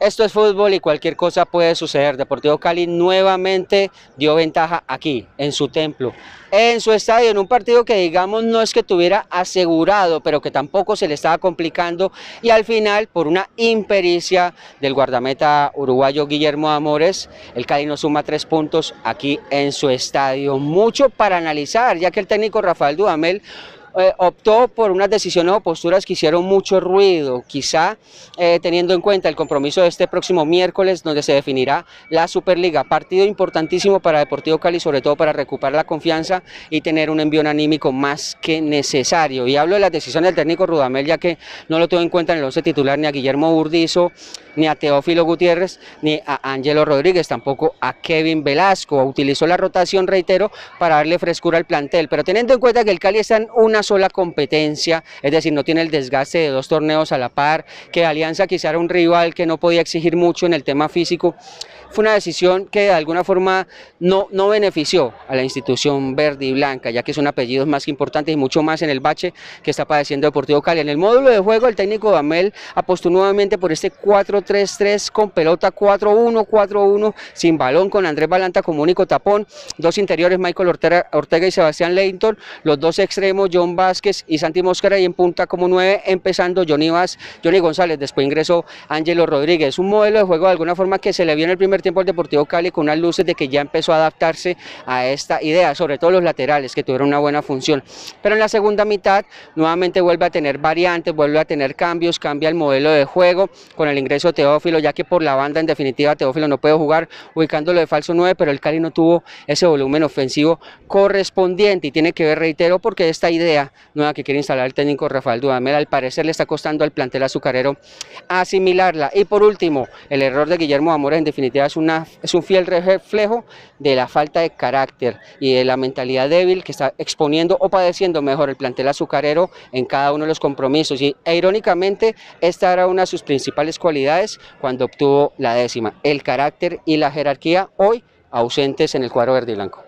Esto es fútbol y cualquier cosa puede suceder. Deportivo Cali nuevamente dio ventaja aquí, en su templo, en su estadio, en un partido que digamos no es que tuviera asegurado, pero que tampoco se le estaba complicando y al final por una impericia del guardameta uruguayo Guillermo Amores, el Cali nos suma tres puntos aquí en su estadio. Mucho para analizar, ya que el técnico Rafael Dudamel eh, optó por unas decisiones o posturas que hicieron mucho ruido, quizá eh, teniendo en cuenta el compromiso de este próximo miércoles donde se definirá la Superliga, partido importantísimo para Deportivo Cali, sobre todo para recuperar la confianza y tener un envío anímico más que necesario. Y hablo de las decisiones del técnico Rudamel, ya que no lo tuvo en cuenta en el once titular ni a Guillermo Urdizo ni a Teófilo Gutiérrez, ni a Ángelo Rodríguez, tampoco a Kevin Velasco. Utilizó la rotación, reitero, para darle frescura al plantel, pero teniendo en cuenta que el Cali está en una sola competencia, es decir, no tiene el desgaste de dos torneos a la par, que Alianza quizá era un rival que no podía exigir mucho en el tema físico, fue una decisión que de alguna forma no, no benefició a la institución verde y blanca, ya que son apellidos más importantes y mucho más en el bache que está padeciendo Deportivo Cali. En el módulo de juego, el técnico Damel apostó nuevamente por este 4-3-3 con pelota 4-1-4-1, sin balón, con Andrés Balanta como único tapón, dos interiores, Michael Ortega, Ortega y Sebastián Leighton, los dos extremos, John Vázquez y Santi Mosquera, y en punta como nueve empezando Johnny, Johnny González, después ingresó Ángelo Rodríguez. Un modelo de juego de alguna forma que se le vio en el primer tiempo el Deportivo Cali con unas luces de que ya empezó a adaptarse a esta idea, sobre todo los laterales que tuvieron una buena función. Pero en la segunda mitad nuevamente vuelve a tener variantes, vuelve a tener cambios, cambia el modelo de juego con el ingreso de Teófilo, ya que por la banda en definitiva Teófilo no puede jugar ubicándolo de falso 9, pero el Cali no tuvo ese volumen ofensivo correspondiente y tiene que ver, reitero, porque esta idea nueva que quiere instalar el técnico Rafael Dudamel al parecer le está costando al plantel azucarero asimilarla. Y por último, el error de Guillermo Amores en definitiva es, un fiel reflejo de la falta de carácter y de la mentalidad débil que está exponiendo o padeciendo mejor el plantel azucarero en cada uno de los compromisos. Y e irónicamente, esta era una de sus principales cualidades cuando obtuvo la décima, el carácter y la jerarquía hoy ausentes en el cuadro verde y blanco.